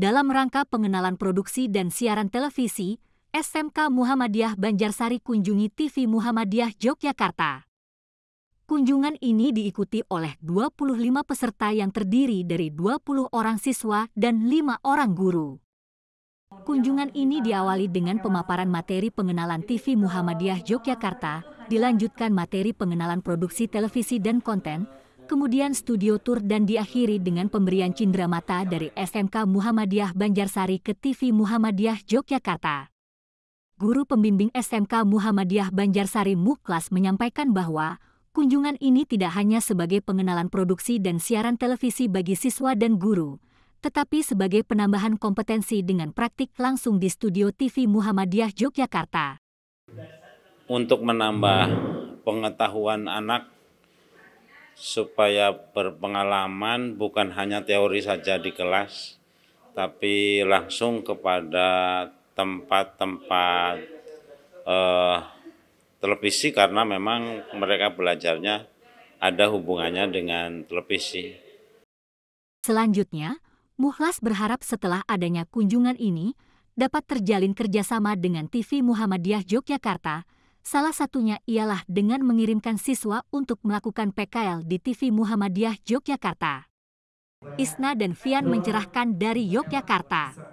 dalam rangka pengenalan produksi dan siaran televisi, SMK Muhammadiyah Banjarsari kunjungi TV Muhammadiyah Yogyakarta. Kunjungan ini diikuti oleh 25 peserta yang terdiri dari 20 orang siswa dan 5 orang guru. Kunjungan ini diawali dengan pemaparan materi pengenalan TV Muhammadiyah Yogyakarta, dilanjutkan materi pengenalan produksi televisi dan konten, Kemudian studio tour dan diakhiri dengan pemberian cindera mata dari SMK Muhammadiyah Banjarsari ke TV Muhammadiyah Yogyakarta. Guru pembimbing SMK Muhammadiyah Banjarsari Muklas menyampaikan bahwa kunjungan ini tidak hanya sebagai pengenalan produksi dan siaran televisi bagi siswa dan guru, tetapi sebagai penambahan kompetensi dengan praktik langsung di studio TV Muhammadiyah Yogyakarta. Untuk menambah pengetahuan anak supaya berpengalaman bukan hanya teori saja di kelas tapi langsung kepada tempat-tempat eh, televisi karena memang mereka belajarnya ada hubungannya dengan televisi. Selanjutnya, Muhlas berharap setelah adanya kunjungan ini dapat terjalin kerjasama dengan TV Muhammadiyah Yogyakarta Salah satunya ialah dengan mengirimkan siswa untuk melakukan PKL di TV Muhammadiyah Yogyakarta. Isna dan Fian mencerahkan dari Yogyakarta.